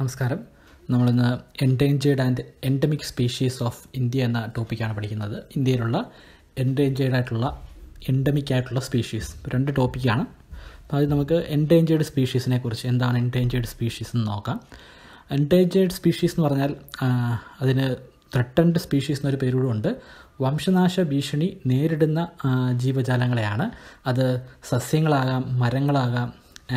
നമസ്കാരം നമ്മളിന്ന് endangered and endemic species of India എന്ന ടോപ്പിക്കാണ് പഠിക്കുന്നത് ഇന്ത്യയിലുള്ള എൻഡേഞ്ചേർഡ് ആയിട്ടുള്ള എൻഡമിക് ആയിട്ടുള്ള സ്പീഷീസ് രണ്ട് ടോപ്പിക്കാണ് അപ്പോൾ അത് നമുക്ക് എൻഡേഞ്ചേർഡ് സ്പീഷീസിനെ കുറിച്ച് എന്താണ് എൻഡേഞ്ചേർഡ് സ്പീഷീസ് എന്ന് നോക്കാം എൻഡേഞ്ചേർഡ് സ്പീഷീസ് എന്ന് പറഞ്ഞാൽ അതിന് ത്രട്ടൻഡ് സ്പീഷീസ് എന്നൊരു ഉണ്ട് വംശനാശ ഭീഷണി നേരിടുന്ന ജീവജാലങ്ങളെയാണ് അത് സസ്യങ്ങളാകാം മരങ്ങളാകാം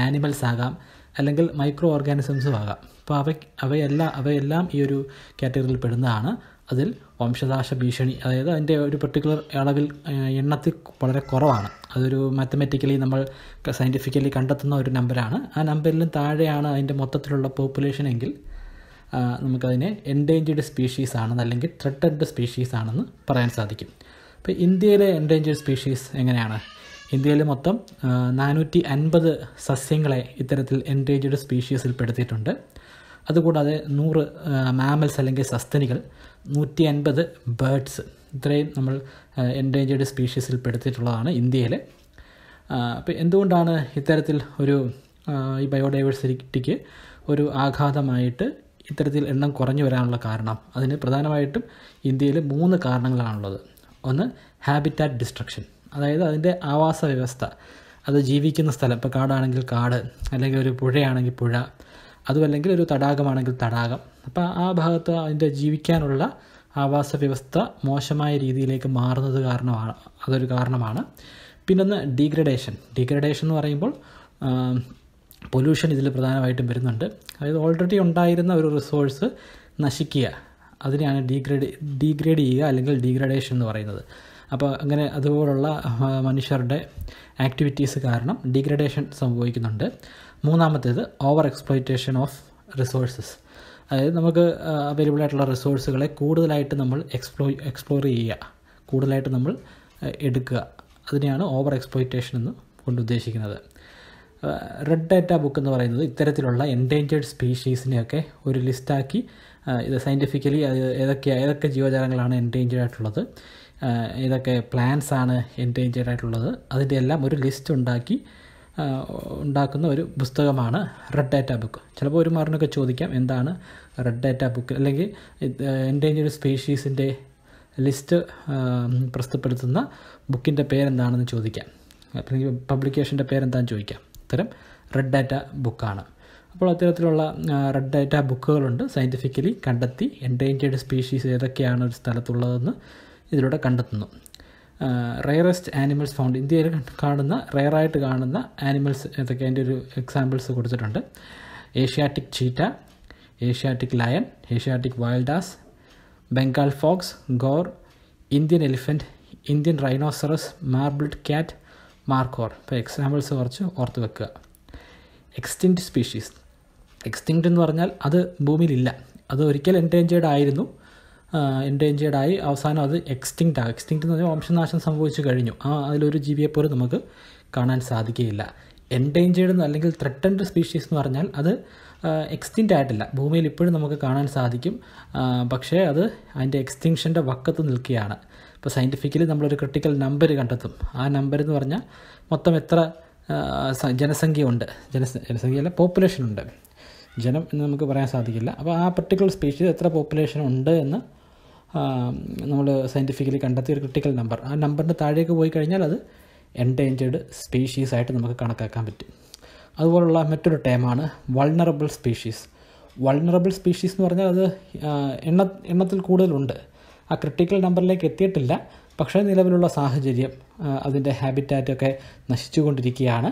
ആനിമൽസ് ആകാം അല്ലെങ്കിൽ മൈക്രോ ഓർഗാനിസംസും ആകാം അപ്പോൾ അവ അവയെല്ലാം അവയെല്ലാം ഈ ഒരു കാറ്റഗറിയിൽ പെടുന്നതാണ് അതിൽ വംശനാശ ഭീഷണി അതായത് അതിൻ്റെ ഒരു പെർട്ടിക്കുലർ അളവിൽ എണ്ണത്തിൽ വളരെ കുറവാണ് അതൊരു മാത്തമാറ്റിക്കലി നമ്മൾ സയൻറ്റിഫിക്കലി കണ്ടെത്തുന്ന ഒരു നമ്പറാണ് ആ നമ്പറിലും താഴെയാണ് അതിൻ്റെ മൊത്തത്തിലുള്ള പോപ്പുലേഷൻ എങ്കിൽ നമുക്കതിനെ എൻഡേഞ്ചേർഡ് സ്പീഷീസ് ആണെന്ന് അല്ലെങ്കിൽ ത്രെട്ടഡ് സ്പീഷീസ് ആണെന്ന് പറയാൻ സാധിക്കും അപ്പോൾ ഇന്ത്യയിലെ എൻഡേഞ്ചേർഡ് സ്പീഷീസ് എങ്ങനെയാണ് ഇന്ത്യയിൽ മൊത്തം നാനൂറ്റി അൻപത് സസ്യങ്ങളെ ഇത്തരത്തിൽ എൻഡേജഡ് സ്പീഷീസിൽപ്പെടുത്തിയിട്ടുണ്ട് അതുകൂടാതെ നൂറ് മാമൽസ് അല്ലെങ്കിൽ സസ്തനികൾ നൂറ്റി അൻപത് ബേഡ്സ് ഇത്രയും നമ്മൾ എൻഡേജഡ് സ്പീഷീസിൽ ഇന്ത്യയിൽ അപ്പോൾ എന്തുകൊണ്ടാണ് ഇത്തരത്തിൽ ഒരു ഈ ബയോഡൈവേഴ്സിറ്റിക്ക് ഒരു ആഘാതമായിട്ട് ഇത്തരത്തിൽ എണ്ണം കുറഞ്ഞു വരാനുള്ള കാരണം അതിന് പ്രധാനമായിട്ടും ഇന്ത്യയിൽ മൂന്ന് കാരണങ്ങളാണുള്ളത് ഒന്ന് ഹാബിറ്റാറ്റ് ഡിസ്ട്രക്ഷൻ അതായത് അതിൻ്റെ ആവാസ വ്യവസ്ഥ അത് ജീവിക്കുന്ന സ്ഥലം ഇപ്പോൾ കാടാണെങ്കിൽ കാട് അല്ലെങ്കിൽ ഒരു പുഴയാണെങ്കിൽ പുഴ അതുമല്ലെങ്കിൽ ഒരു തടാകമാണെങ്കിൽ തടാകം അപ്പോൾ ആ ഭാഗത്ത് അതിൻ്റെ ജീവിക്കാനുള്ള ആവാസ വ്യവസ്ഥ മോശമായ രീതിയിലേക്ക് മാറുന്നത് കാരണമാണ് അതൊരു കാരണമാണ് പിന്നൊന്ന് ഡീഗ്രഡേഷൻ ഡീഗ്രഡേഷൻ എന്ന് പറയുമ്പോൾ പൊല്യൂഷൻ ഇതിൽ പ്രധാനമായിട്ടും വരുന്നുണ്ട് അതായത് ഓൾറെഡി ഉണ്ടായിരുന്ന ഒരു റിസോഴ്സ് നശിക്കുക അതിനെയാണ് ഡീഗ്രേഡ് ഡീഗ്രേഡ് ചെയ്യുക അല്ലെങ്കിൽ ഡീഗ്രഡേഷൻ എന്ന് പറയുന്നത് അപ്പോൾ അങ്ങനെ അതുപോലുള്ള മനുഷ്യരുടെ ആക്ടിവിറ്റീസ് കാരണം ഡിഗ്രഡേഷൻ സംഭവിക്കുന്നുണ്ട് മൂന്നാമത്തേത് ഓവർ എക്സ്പ്ലോയിറ്റേഷൻ ഓഫ് റിസോഴ്സസ് അതായത് നമുക്ക് അവൈലബിൾ ആയിട്ടുള്ള റിസോഴ്സുകളെ കൂടുതലായിട്ട് നമ്മൾ എക്സ്പ്ലോ എക്സ്പ്ലോർ ചെയ്യുക കൂടുതലായിട്ട് നമ്മൾ എടുക്കുക അതിനെയാണ് ഓവർ എക്സ്പ്ലോയിറ്റേഷൻ എന്ന് കൊണ്ടുദ്ദേശിക്കുന്നത് റെഡ് ഡാറ്റ ബുക്ക് എന്ന് പറയുന്നത് ഇത്തരത്തിലുള്ള എൻഡേഞ്ചേർഡ് സ്പീഷീസിനെയൊക്കെ ഒരു ലിസ്റ്റാക്കി ഇത് സയൻറ്റിഫിക്കലി അത് ഏതൊക്കെ ഏതൊക്കെ ജീവജാലങ്ങളാണ് എൻഡേഞ്ചേർഡ് ആയിട്ടുള്ളത് ഏതൊക്കെ പ്ലാൻസ് ആണ് എൻഡേഞ്ചേർഡ് ആയിട്ടുള്ളത് അതിൻ്റെ എല്ലാം ഒരു ലിസ്റ്റ് ഉണ്ടാക്കി ഉണ്ടാക്കുന്ന ഒരു പുസ്തകമാണ് റെഡ് ഡാറ്റ ബുക്ക് ചിലപ്പോൾ ഒരു മാറിനൊക്കെ ചോദിക്കാം എന്താണ് റെഡ് ഡാറ്റ ബുക്ക് അല്ലെങ്കിൽ എൻഡേഞ്ചേർഡ് സ്പീഷീസിൻ്റെ ലിസ്റ്റ് പ്രസ്തുതപ്പെടുത്തുന്ന ബുക്കിൻ്റെ പേരെന്താണെന്ന് ചോദിക്കാം അല്ലെങ്കിൽ പബ്ലിക്കേഷൻ്റെ പേരെന്താണെന്ന് ചോദിക്കാം ഇത്തരം റെഡ് ഡാറ്റ ബുക്കാണ് അപ്പോൾ അത്തരത്തിലുള്ള റെഡ് ഡാറ്റ ബുക്കുകളുണ്ട് സയൻറ്റിഫിക്കലി കണ്ടെത്തി എൻഡേഞ്ചേർഡ് സ്പീഷീസ് ഏതൊക്കെയാണ് ഒരു സ്ഥലത്തുള്ളതെന്ന് ഇതിലൂടെ കണ്ടെത്തുന്നു റയറസ്റ്റ് ആനിമൽസ് ഫൗണ്ട് ഇന്ത്യയിൽ കാണുന്ന റയറായിട്ട് കാണുന്ന ആനിമൽസ് ഇതൊക്കെ അതിൻ്റെ ഒരു എക്സാമ്പിൾസ് കൊടുത്തിട്ടുണ്ട് Asiatic cheetah Asiatic lion Asiatic wild ass Bengal fox gaur Indian elephant Indian rhinoceros marbled cat markhor ഇപ്പോൾ എക്സാമ്പിൾസ് കുറച്ച് ഓർത്ത് വെക്കുക എക്സ്റ്റിങ്ക്ട് സ്പീഷീസ് എക്സ്റ്റിങ്ക്ട് എന്ന് പറഞ്ഞാൽ അത് ഭൂമിയിലില്ല അത് ഒരിക്കൽ എൻഡേഞ്ചേർഡ് ആയിരുന്നു എൻഡേഞ്ചേർഡ് ആയി അവസാനം അത് എക്സ്റ്റിങ്റ്റ് ആ എക്സ്റ്റിങ്റ്റ് എന്ന് പറഞ്ഞാൽ വംശനാശം സംഭവിച്ചു കഴിഞ്ഞു ആ അതിലൊരു ജീവിയെ പോലും നമുക്ക് കാണാൻ സാധിക്കുകയില്ല എൻഡേഞ്ചേർഡ് അല്ലെങ്കിൽ ത്രെട്ടൻഡ് സ്പീഷീസ് എന്ന് പറഞ്ഞാൽ അത് എക്സ്റ്റിൻ്റ് ആയിട്ടില്ല ഭൂമിയിൽ ഇപ്പോഴും നമുക്ക് കാണാൻ സാധിക്കും പക്ഷേ അത് അതിൻ്റെ എക്സ്റ്റിങ്ഷൻ്റെ വക്കത്ത് നിൽക്കുകയാണ് ഇപ്പോൾ സയൻറ്റിഫിക്കലി നമ്മളൊരു ക്രിട്ടിക്കൽ നമ്പർ കണ്ടെത്തും ആ നമ്പർ എന്ന് പറഞ്ഞാൽ മൊത്തം എത്ര ജനസംഖ്യ ഉണ്ട് ജനസ ജനസംഖ്യയല്ല പോപ്പുലേഷൻ ഉണ്ട് ജനം എന്ന് നമുക്ക് പറയാൻ സാധിക്കില്ല അപ്പോൾ ആ പർട്ടിക്കുലർ സ്പീഷീസ് എത്ര പോപ്പുലേഷൻ ഉണ്ട് എന്ന് നമ്മൾ സയൻറ്റിഫിക്കലി കണ്ടെത്തിയ ഒരു ക്രിട്ടിക്കൽ നമ്പർ ആ നമ്പറിൻ്റെ താഴേക്ക് പോയി കഴിഞ്ഞാൽ അത് എൻഡേഞ്ചേർഡ് സ്പീഷീസ് ആയിട്ട് നമുക്ക് കണക്കാക്കാൻ പറ്റും അതുപോലുള്ള മറ്റൊരു ടേമാണ് വൾണറബിൾ സ്പീഷീസ് വൾണറബിൾ സ്പീഷീസ് എന്ന് പറഞ്ഞാൽ അത് എണ്ണ എണ്ണത്തിൽ കൂടുതലുണ്ട് ആ ക്രിട്ടിക്കൽ നമ്പറിലേക്ക് എത്തിയിട്ടില്ല പക്ഷേ നിലവിലുള്ള സാഹചര്യം അതിൻ്റെ ഹാബിറ്റാറ്റൊക്കെ നശിച്ചുകൊണ്ടിരിക്കുകയാണ്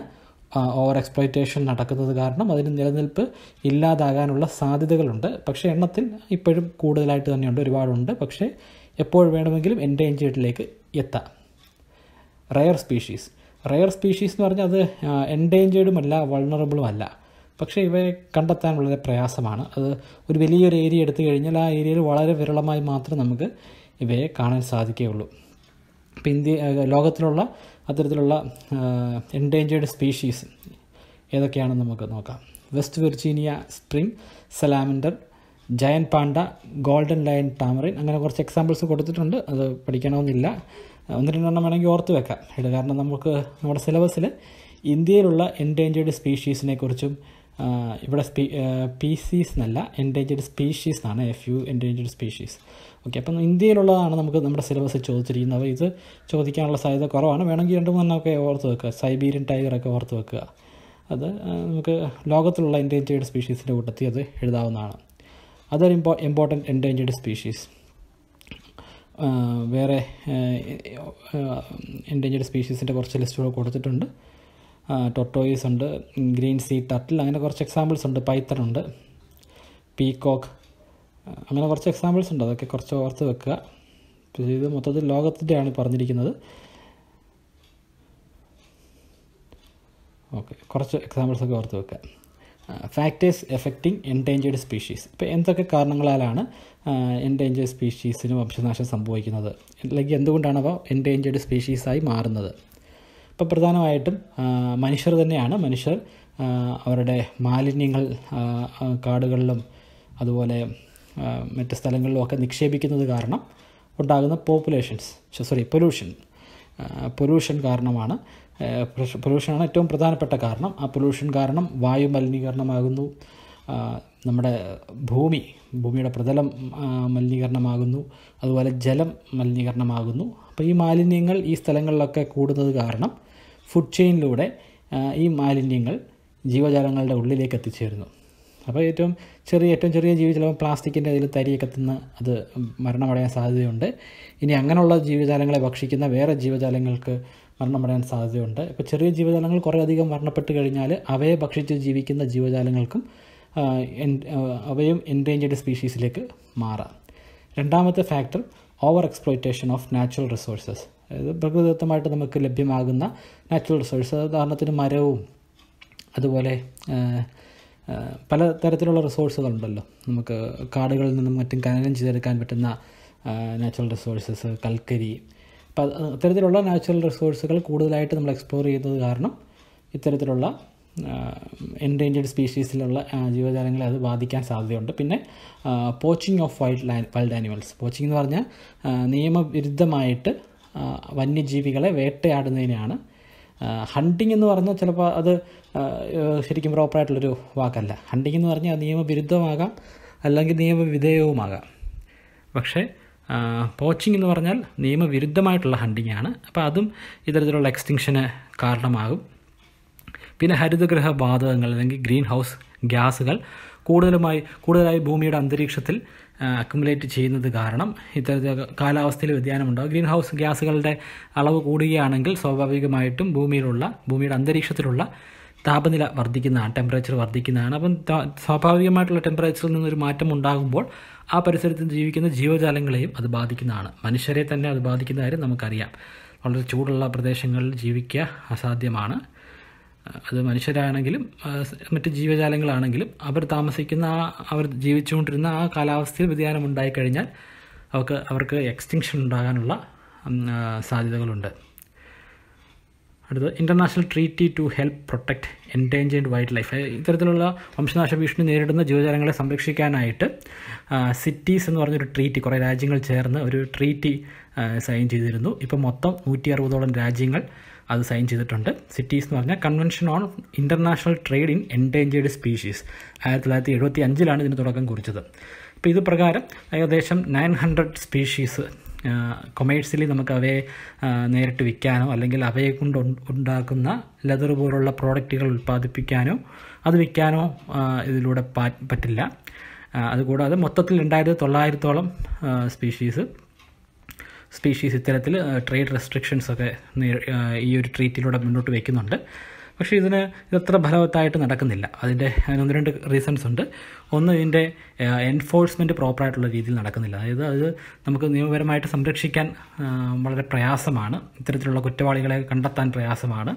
ഓവർ എക്സ്പ്ലോയിറ്റേഷൻ നടക്കുന്നത് കാരണം അതിന് നിലനിൽപ്പ് ഇല്ലാതാകാനുള്ള സാധ്യതകളുണ്ട് പക്ഷേ എണ്ണത്തിൽ ഇപ്പോഴും കൂടുതലായിട്ട് തന്നെയുണ്ട് ഒരുപാടുണ്ട് പക്ഷേ എപ്പോൾ വേണമെങ്കിലും എൻഡേഞ്ചേർഡിലേക്ക് എത്താം റയർ സ്പീഷീസ് റയർ സ്പീഷീസ് എന്ന് പറഞ്ഞാൽ അത് എൻഡേഞ്ചേർഡുമല്ല വൾണറബിളുമല്ല പക്ഷേ ഇവയെ കണ്ടെത്താൻ വളരെ പ്രയാസമാണ് അത് ഒരു വലിയൊരു ഏരിയ എടുത്തു കഴിഞ്ഞാൽ ആ ഏരിയയിൽ വളരെ വിരളമായി മാത്രം നമുക്ക് ഇവയെ കാണാൻ സാധിക്കുകയുള്ളൂ ഇപ്പം ഇന്ത്യ ലോകത്തിലുള്ള അത്തരത്തിലുള്ള എൻഡേഞ്ചേർഡ് സ്പീഷീസ് ഏതൊക്കെയാണെന്ന് നമുക്ക് നോക്കാം West Virginia spring salamander giant panda golden lion tamarin അങ്ങനെ കുറച്ച് എക്സാമ്പിൾസ് കൊടുത്തിട്ടുണ്ട് അത് പഠിക്കണമെന്നില്ല ഒന്ന് രണ്ടെണ്ണം വേണമെങ്കിൽ ഓർത്ത് വെക്കാം ഇട കാരണം നമുക്ക് നമ്മുടെ സിലബസിൽ ഇന്ത്യയിലുള്ള എൻഡേഞ്ചേർഡ് സ്പീഷീസിനെ കുറിച്ചും ഇവിടെ സ്പീ പീസീസ് എന്നല്ല എൻഡേഞ്ചേർഡ് സ്പീഷീസ് എന്നാണ് F U endangered species okay അപ്പം ഇന്ത്യയിലുള്ളതാണ് നമുക്ക് നമ്മുടെ സിലബസ് ചോദിച്ചിരിക്കുന്നത് അപ്പോൾ ഇത് ചോദിക്കാനുള്ള സാധ്യത കുറവാണ് വേണമെങ്കിൽ രണ്ട് മൂന്നൊക്കെ ഓർത്ത് വെക്കുക സൈബീരിയൻ ടൈഗറൊക്കെ ഓർത്ത് വെക്കുക അത് നമുക്ക് ലോകത്തിലുള്ള എൻഡേഞ്ചേർഡ് സ്പീഷീസിൻ്റെ കൂട്ടത്തിൽ അത് എഴുതാവുന്നതാണ് അതൊരു ഇമ്പോ ഇമ്പോർട്ടൻറ്റ് എൻഡേഞ്ചേർഡ് സ്പീഷീസ് വേറെ എൻഡേഞ്ചേർഡ് സ്പീഷീസിൻ്റെ കുറച്ച് ലിസ്റ്റുകൾ കൊടുത്തിട്ടുണ്ട് ടൊട്ടോയിസ് ഉണ്ട് ഗ്രീൻ സീ ടർട്ടിൽ അങ്ങനെ കുറച്ച് എക്സാമ്പിൾസ് ഉണ്ട് പൈത്തൺ ഉണ്ട് പീകോക്ക് അങ്ങനെ കുറച്ച് എക്സാമ്പിൾസ് ഉണ്ട് അതൊക്കെ കുറച്ച് ഓർത്ത് വെക്കുക പക്ഷേ ഇത് മൊത്തത്തിൽ ലോകത്തിൻ്റെയാണ് പറഞ്ഞിരിക്കുന്നത് ഓക്കെ കുറച്ച് എക്സാമ്പിൾസൊക്കെ ഓർത്ത് വെക്കുക ഫാക്ടേഴ്സ് എഫക്റ്റിംഗ് എൻഡേഞ്ചേർഡ് സ്പീഷീസ് ഇപ്പോൾ എന്തൊക്കെ കാരണങ്ങളാലാണ് എൻഡേഞ്ചേർഡ് സ്പീഷീസിന് വംശനാശം സംഭവിക്കുന്നത് അല്ലെങ്കിൽ എന്തുകൊണ്ടാണ് അവ എൻഡേഞ്ചേർഡ് സ്പീഷീസായി മാറുന്നത് ഇപ്പോൾ പ്രധാനമായിട്ടും മനുഷ്യർ തന്നെയാണ് മനുഷ്യർ അവരുടെ മാലിന്യങ്ങൾ കാടുകളിലും അതുപോലെ മറ്റ് സ്ഥലങ്ങളിലുമൊക്കെ നിക്ഷേപിക്കുന്നത് കാരണം ഉണ്ടാകുന്ന പോപ്പുലേഷൻസ് സോറി പൊല്യൂഷൻ പൊല്യൂഷൻ കാരണമാണ് പൊല്യൂഷനാണ് ഏറ്റവും പ്രധാനപ്പെട്ട കാരണം ആ പൊല്യൂഷൻ കാരണം വായു മലിനീകരണമാകുന്നു നമ്മുടെ ഭൂമി ഭൂമിയുടെ പ്രതലം മലിനീകരണമാകുന്നു അതുപോലെ ജലം മലിനീകരണമാകുന്നു അപ്പോൾ ഈ മാലിന്യങ്ങൾ ഈ സ്ഥലങ്ങളിലൊക്കെ കൂടുന്നത് കാരണം ഫുഡ് ചെയിനിലൂടെ ഈ മാലിന്യങ്ങൾ ജീവജാലങ്ങളുടെ ഉള്ളിലേക്ക് എത്തിച്ചേരുന്നു അപ്പോൾ ഏറ്റവും ചെറിയ ഏറ്റവും ചെറിയ ജീവി ചിലപ്പോൾ പ്ലാസ്റ്റിക്കിൻ്റെ അതിൽ തരിയൊക്കെ തിന്ന് അത് മരണമടയാൻ സാധ്യതയുണ്ട് ഇനി അങ്ങനെയുള്ള ജീവജാലങ്ങളെ ഭക്ഷിക്കുന്ന വേറെ ജീവജാലങ്ങൾക്ക് മരണമടയാൻ സാധ്യതയുണ്ട് ഇപ്പോൾ ചെറിയ ജീവജാലങ്ങൾ കുറേയധികം മരണപ്പെട്ട് കഴിഞ്ഞാൽ അവയെ ഭക്ഷിച്ച് ജീവിക്കുന്ന ജീവജാലങ്ങൾക്കും അവയും എൻഡേഞ്ചേർഡ് സ്പീഷീസിലേക്ക് മാറാം രണ്ടാമത്തെ factor over exploitation of natural resources അതായത് പ്രകൃതിദത്തമായിട്ട് നമുക്ക് ലഭ്യമാകുന്ന നാച്ചുറൽ റിസോഴ്സ് ഉദാഹരണത്തിന് മരവും അതുപോലെ പല തരത്തിലുള്ള റിസോഴ്സുകളുണ്ടല്ലോ നമുക്ക് കാടുകളിൽ നിന്നും മറ്റും കനനം ചെയ്തെടുക്കാൻ പറ്റുന്ന നാച്ചുറൽ റിസോഴ്സസ് കൽക്കരി അപ്പം അത്തരത്തിലുള്ള നാച്ചുറൽ റിസോഴ്സുകൾ കൂടുതലായിട്ട് നമ്മൾ എക്സ്പ്ലോർ ചെയ്യുന്നത് കാരണം ഇത്തരത്തിലുള്ള എൻഡേഞ്ചേഡ് സ്പീഷീസിലുള്ള ജീവജാലങ്ങളെ അത് ബാധിക്കാൻ സാധ്യതയുണ്ട് പിന്നെ poaching of wild land wild animals poaching എന്ന് പറഞ്ഞാൽ നിയമവിരുദ്ധമായിട്ട് വന്യജീവികളെ വേട്ടയാടുന്നതിനെയാണ് ഹണ്ടിങ് എന്ന് പറഞ്ഞാൽ ചിലപ്പോൾ അത് ശരിക്കും പ്രോപ്പറായിട്ടുള്ളൊരു വാക്കല്ല ഹണ്ടിങ് എന്ന് പറഞ്ഞാൽ നിയമവിരുദ്ധമാകാം അല്ലെങ്കിൽ നിയമവിധേയവുമാകാം പക്ഷേ പോച്ചിങ് എന്ന് പറഞ്ഞാൽ നിയമവിരുദ്ധമായിട്ടുള്ള ഹണ്ടിങ് ആണ് അപ്പോൾ അതും ഇത്തരത്തിലുള്ള എക്സ്റ്റിങ്ഷന് കാരണമാകും പിന്നെ ഹരിതഗൃഹ ബാധകങ്ങൾ അല്ലെങ്കിൽ ഗ്രീൻ ഹൗസ് ഗ്യാസുകൾ കൂടുതലുമായി കൂടുതലായി ഭൂമിയുടെ അന്തരീക്ഷത്തിൽ അക്കുമുലേറ്റ് ചെയ്യുന്നത് കാരണം ഇത്തരത്തിൽ കാലാവസ്ഥയിൽ വ്യതിയാനമുണ്ടാകും ഗ്രീൻ ഹൗസ് ഗ്യാസുകളുടെ അളവ് കൂടുകയാണെങ്കിൽ സ്വാഭാവികമായിട്ടും ഭൂമിയിലുള്ള ഭൂമിയുടെ അന്തരീക്ഷത്തിലുള്ള താപനില വർദ്ധിക്കുന്നതാണ് ടെമ്പറേച്ചർ വർദ്ധിക്കുന്നതാണ് അപ്പം സ്വാഭാവികമായിട്ടുള്ള ടെമ്പറേച്ചറിൽ നിന്നൊരു മാറ്റം ഉണ്ടാകുമ്പോൾ ആ പരിസരത്ത് ജീവിക്കുന്ന ജീവജാലങ്ങളെയും അത് ബാധിക്കുന്നതാണ് മനുഷ്യരെ തന്നെ അത് ബാധിക്കുന്ന കാര്യം നമുക്കറിയാം വളരെ ചൂടുള്ള പ്രദേശങ്ങളിൽ ജീവിക്കുക അസാധ്യമാണ് അത് മനുഷ്യരാണെങ്കിലും മറ്റ് ജീവജാലങ്ങളാണെങ്കിലും അവർ താമസിക്കുന്ന ആ അവർ ജീവിച്ചുകൊണ്ടിരുന്ന ആ കാലാവസ്ഥയിൽ വ്യതിയാനം ഉണ്ടായിക്കഴിഞ്ഞാൽ അവർക്ക് അവർക്ക് എക്സ്റ്റിങ്ഷൻ ഉണ്ടാകാനുള്ള സാധ്യതകളുണ്ട് അടുത്ത international treaty to help protect endangered wildlife ഇത്തരത്തിലുള്ള വംശനാശ ഭീഷണി നേരിടുന്ന ജീവജാലങ്ങളെ സംരക്ഷിക്കാനായിട്ട് സിറ്റീസ് എന്ന് പറഞ്ഞൊരു ട്രീറ്റി കുറേ രാജ്യങ്ങൾ ചേർന്ന് ഒരു ട്രീറ്റി സൈൻ ചെയ്തിരുന്നു ഇപ്പോൾ മൊത്തം നൂറ്റി അറുപതോളം രാജ്യങ്ങൾ അത് സൈൻ ചെയ്തിട്ടുണ്ട് സിറ്റീസ് എന്ന് പറഞ്ഞാൽ convention on international trade in endangered species ആയിരത്തി തൊള്ളായിരത്തി എഴുപത്തി അഞ്ചിലാണ് ഇതിന് തുടക്കം കുറിച്ചത് അപ്പോൾ ഇത് പ്രകാരം ഏകദേശം നയൻ ഹൺഡ്രഡ് സ്പീഷീസ് കൊമേഴ്സ്യലി നമുക്ക് അവയെ നേരിട്ട് വിൽക്കാനോ അല്ലെങ്കിൽ അവയെ കൊണ്ട് ഉണ്ടാക്കുന്ന ലെതർ പോലുള്ള പ്രോഡക്റ്റുകൾ ഉൽപ്പാദിപ്പിക്കാനോ അത് വിൽക്കാനോ ഇതിലൂടെ പറ്റില്ല അതുകൂടാതെ മൊത്തത്തിൽ രണ്ടായിരത്തി തൊള്ളായിരത്തോളം സ്പീഷീസ് സ്പീഷീസ് ഇത്തരത്തിൽ ട്രേഡ് റെസ്ട്രിക്ഷൻസ് ഒക്കെ ഈ ഒരു ട്രീറ്റിലൂടെ മുന്നോട്ട് വയ്ക്കുന്നുണ്ട് പക്ഷേ ഇതിന് ഇതത്ര ഫലവത്തായിട്ട് നടക്കുന്നില്ല അതിൻ്റെ അതിനൊന്ന് രണ്ട് റീസൺസ് ഉണ്ട് ഒന്ന് ഇതിൻ്റെ എൻഫോഴ്സ്മെൻറ്റ് പ്രോപ്പറായിട്ടുള്ള രീതിയിൽ നടക്കുന്നില്ല അതായത് അത് നമുക്ക് നിയമപരമായിട്ട് സംരക്ഷിക്കാൻ വളരെ പ്രയാസമാണ് ഇത്തരത്തിലുള്ള കുറ്റവാളികളെ കണ്ടെത്താൻ പ്രയാസമാണ്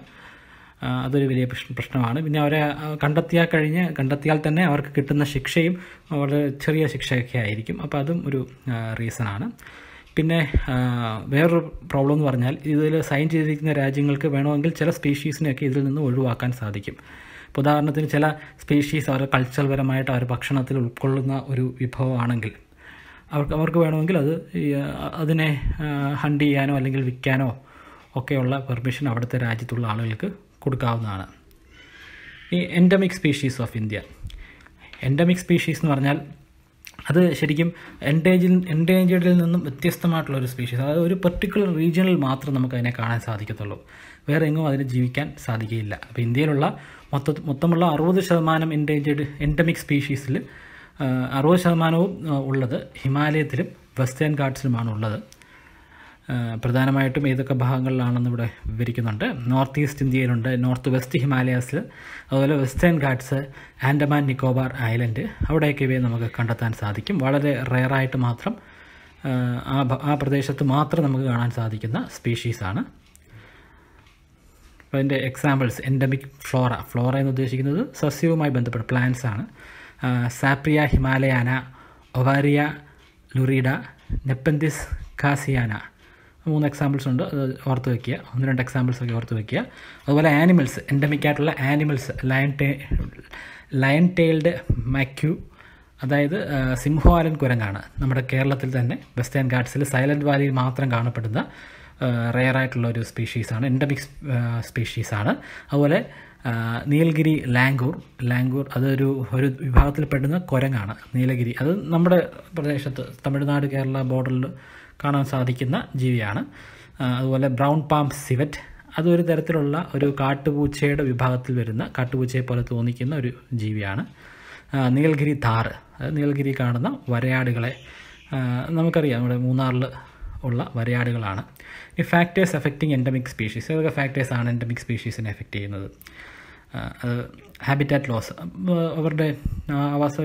അതൊരു വലിയ പ്രശ്നമാണ് പിന്നെ അവരെ കണ്ടെത്തിയാൽ കഴിഞ്ഞ് കണ്ടെത്തിയാൽ തന്നെ അവർക്ക് കിട്ടുന്ന ശിക്ഷയും വളരെ ചെറിയ ശിക്ഷയൊക്കെ ആയിരിക്കും അപ്പോൾ അതും ഒരു റീസണാണ് പിന്നെ വേറൊരു പ്രോബ്ലം എന്ന് പറഞ്ഞാൽ ഇതിൽ സൈൻ ചെയ്തിരിക്കുന്ന രാജ്യങ്ങൾക്ക് വേണമെങ്കിൽ ചില സ്പീഷീസിനെയൊക്കെ ഇതിൽ നിന്ന് ഒഴിവാക്കാൻ സാധിക്കും ഇപ്പോൾ ഉദാഹരണത്തിന് ചില സ്പീഷീസ് അവരുടെ പരമായിട്ട് അവർ ഭക്ഷണത്തിൽ ഉൾക്കൊള്ളുന്ന ഒരു വിഭവമാണെങ്കിൽ അവർക്ക് അവർക്ക് വേണമെങ്കിൽ അത് അതിനെ ഹണ്ട് ചെയ്യാനോ അല്ലെങ്കിൽ വിൽക്കാനോ ഒക്കെയുള്ള പെർമിഷൻ അവിടുത്തെ രാജ്യത്തുള്ള ആളുകൾക്ക് കൊടുക്കാവുന്നതാണ് ഈ endemic species of India endemic species എന്ന് പറഞ്ഞാൽ അത് ശരിക്കും എൻഡേജിൽ എൻഡേഞ്ചേഡിൽ നിന്നും വ്യത്യസ്തമായിട്ടുള്ള ഒരു സ്പീഷീസ് അതായത് ഒരു പെർട്ടിക്കുലർ റീജിയണിൽ മാത്രം നമുക്ക് അതിനെ കാണാൻ സാധിക്കത്തുള്ളൂ വേറെ എങ്ങും അതിന് ജീവിക്കാൻ സാധിക്കുകയില്ല അപ്പോൾ ഇന്ത്യയിലുള്ള മൊത്ത മൊത്തമുള്ള അറുപത് ശതമാനം എൻഡേഞ്ചേഡ് എൻഡമിക് സ്പീഷീസിൽ അറുപത് ശതമാനവും ഉള്ളത് ഹിമാലയത്തിലും വെസ്റ്റേൺ ഘാട്ട്സിലുമാണ് ഉള്ളത് പ്രധാനമായിട്ടും ഏതൊക്കെ ഭാഗങ്ങളിലാണെന്ന് ഇവിടെ വിവരിക്കുന്നുണ്ട് നോർത്ത് ഈസ്റ്റ് ഇന്ത്യയിലുണ്ട് നോർത്ത് വെസ്റ്റ് ഹിമാലയാസിൽ അതുപോലെ വെസ്റ്റേൺ ഘാട്ട്സ് ആൻഡമാൻ നിക്കോബാർ ഐലൻഡ് അവിടെയൊക്കെ ഇവയെ നമുക്ക് കണ്ടെത്താൻ സാധിക്കും വളരെ റെയറായിട്ട് മാത്രം ആ ആ പ്രദേശത്ത് മാത്രം നമുക്ക് കാണാൻ സാധിക്കുന്ന സ്പീഷീസാണ് അപ്പോൾ അതിൻ്റെ എക്സാമ്പിൾസ് എൻഡമിക് ഫ്ലോറ ഫ്ലോറ എന്ന് ഉദ്ദേശിക്കുന്നത് സസ്യവുമായി ബന്ധപ്പെട്ട പ്ലാന്റ്സ് ആണ് സാപ്രിയ ഹിമാലയാന ഒവാരിയ ലുറീഡ നെപ്പന്തിസ് കാസിയാന മൂന്ന് എക്സാമ്പിൾസ് ഉണ്ട് അത് ഓർത്ത് വയ്ക്കുക ഒന്ന് രണ്ട് എക്സാമ്പിൾസ് ഒക്കെ ഓർത്ത് വയ്ക്കുക അതുപോലെ ആനിമൽസ് എൻഡമിക് ആയിട്ടുള്ള animals lion ta lion tailed macaque അതായത് സിംഹവാലൻ കുരങ്ങാണ് നമ്മുടെ കേരളത്തിൽ തന്നെ വെസ്റ്റേൺ ഗാർഡ്സിൽ സൈലൻറ്റ് വാലിയിൽ മാത്രം കാണപ്പെടുന്ന റെയർ ആയിട്ടുള്ള ഒരു സ്പീഷീസാണ് എൻഡമിക് സ്പീഷീസാണ് അതുപോലെ നീലഗിരി ലാംഗൂർ ലാംഗൂർ അതൊരു ഒരു വിഭാഗത്തിൽപ്പെടുന്ന കുരങ്ങാണ് നീലഗിരി അത് നമ്മുടെ പ്രദേശത്ത് തമിഴ്നാട് കേരള ബോർഡറിൽ കാണാൻ സാധിക്കുന്ന ജീവിയാണ് അതുപോലെ ബ്രൗൺ പാം സിവറ്റ് അതൊരു തരത്തിലുള്ള ഒരു കാട്ടുപൂച്ചയുടെ വിഭാഗത്തിൽ വരുന്ന കാട്ടുപൂച്ചയെ പോലെ തോന്നിക്കുന്ന ഒരു ജീവിയാണ് നീൽഗിരി താറ് നീൽഗിരി കാണുന്ന വരയാടുകളെ നമുക്കറിയാം നമ്മുടെ മൂന്നാറിൽ ഉള്ള വരയാടുകളാണ് ഈ ഫാക്ടേഴ്സ് എഫക്റ്റിംഗ് എൻഡമിക് സ്പീഷീസ് ഏതൊക്കെ ആണ് എൻഡമിക് സ്പീഷീസിനെ എഫക്റ്റ് ചെയ്യുന്നത് അത് ഹാബിറ്റാറ്റ് ലോസ് അവരുടെ ആവാസ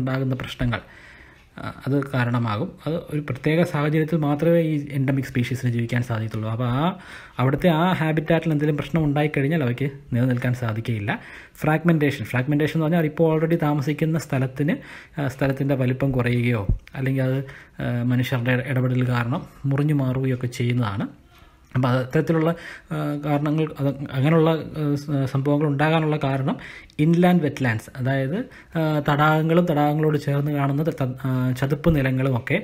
ഉണ്ടാകുന്ന പ്രശ്നങ്ങൾ അത് കാരണമാകും അത് ഒരു പ്രത്യേക സാഹചര്യത്തിൽ മാത്രമേ ഈ എൻഡമിക് സ്പീഷീസിന് ജീവിക്കാൻ സാധിക്കത്തുള്ളൂ അപ്പോൾ ആ അവിടുത്തെ ആ ഹാബിറ്റാറ്റിൽ എന്തെങ്കിലും പ്രശ്നം ഉണ്ടായിക്കഴിഞ്ഞാൽ അവയ്ക്ക് നിലനിൽക്കാൻ സാധിക്കുകയില്ല ഫ്രാഗ്മെൻറ്റേഷൻ ഫ്രാഗ്മെൻറ്റേഷൻ എന്ന് പറഞ്ഞാൽ ഇപ്പോൾ ഓൾറെഡി താമസിക്കുന്ന സ്ഥലത്തിന് സ്ഥലത്തിൻ്റെ വലിപ്പം കുറയുകയോ അല്ലെങ്കിൽ അത് മനുഷ്യരുടെ ഇടപെടൽ കാരണം മുറിഞ്ഞു മാറുകയോ ഒക്കെ ചെയ്യുന്നതാണ് അപ്പം അത്തരത്തിലുള്ള കാരണങ്ങൾ അങ്ങനെയുള്ള സംഭവങ്ങൾ ഉണ്ടാകാനുള്ള കാരണം ഇൻലാൻഡ് വെറ്റ്ലാൻഡ്സ് അതായത് തടാകങ്ങളും തടാകങ്ങളോട് ചേർന്ന് കാണുന്ന ചതുപ്പ് നിലങ്ങളുമൊക്കെ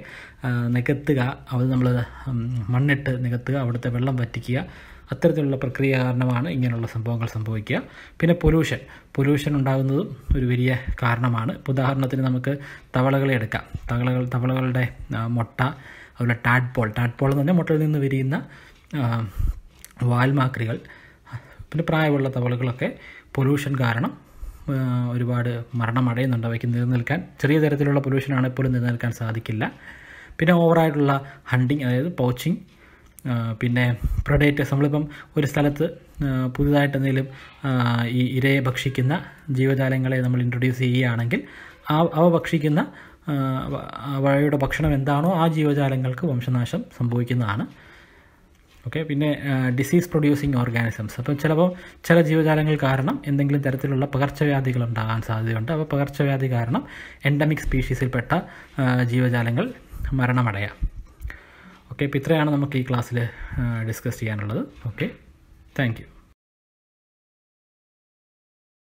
നികത്തുക അത് നമ്മൾ മണ്ണിട്ട് നികത്തുക അവിടുത്തെ വെള്ളം വറ്റിക്കുക അത്തരത്തിലുള്ള പ്രക്രിയ കാരണമാണ് ഇങ്ങനെയുള്ള സംഭവങ്ങൾ സംഭവിക്കുക പിന്നെ പൊല്യൂഷൻ പൊല്യൂഷൻ ഉണ്ടാകുന്നതും ഒരു വലിയ കാരണമാണ് ഉദാഹരണത്തിന് നമുക്ക് തവളകളെ എടുക്കാം തവളകൾ തവളകളുടെ മുട്ട അതുപോലെ ടാഡ്പോൾ ടാഡ്പോൾ എന്ന് പറഞ്ഞാൽ മുട്ടയിൽ നിന്ന് വിരിയുന്ന വാൽമാക്രികൾ പിന്നെ പ്രായമുള്ള തവളകളൊക്കെ പൊല്യൂഷൻ കാരണം ഒരുപാട് മരണമടയുന്നുണ്ട് അവയ്ക്ക് നിലനിൽക്കാൻ ചെറിയ തരത്തിലുള്ള പൊല്യൂഷനാണ് എപ്പോഴും നിലനിൽക്കാൻ സാധിക്കില്ല പിന്നെ ഓവറായിട്ടുള്ള ഹണ്ടിങ് അതായത് പോച്ചിങ് പിന്നെ പ്രൊഡേറ്റേഴ്സ് നമ്മളിപ്പം ഒരു സ്ഥലത്ത് പുതുതായിട്ട് എന്തെങ്കിലും ഈ ഇരയെ ഭക്ഷിക്കുന്ന ജീവജാലങ്ങളെ നമ്മൾ ഇൻട്രൊഡ്യൂസ് ചെയ്യുകയാണെങ്കിൽ അവ ഭക്ഷിക്കുന്ന വാഴയുടെ ഭക്ഷണം എന്താണോ ആ ജീവജാലങ്ങൾക്ക് വംശനാശം സംഭവിക്കുന്നതാണ് ഓക്കെ പിന്നെ ഡിസീസ് പ്രൊഡ്യൂസിങ് ഓർഗാനിസംസ് അപ്പോൾ ചിലപ്പോൾ ചില ജീവജാലങ്ങൾ കാരണം എന്തെങ്കിലും തരത്തിലുള്ള പകർച്ചവ്യാധികൾ ഉണ്ടാകാൻ സാധ്യതയുണ്ട് അപ്പോൾ പകർച്ചവ്യാധി കാരണം എൻഡമിക് സ്പീഷീസിൽപ്പെട്ട ജീവജാലങ്ങൾ മരണമടയാം ഓക്കെ ഇപ്പോൾ ഇത്രയാണ് നമുക്ക് ഈ ക്ലാസ്സിൽ ഡിസ്കസ് ചെയ്യാനുള്ളത് ഓക്കെ താങ്ക്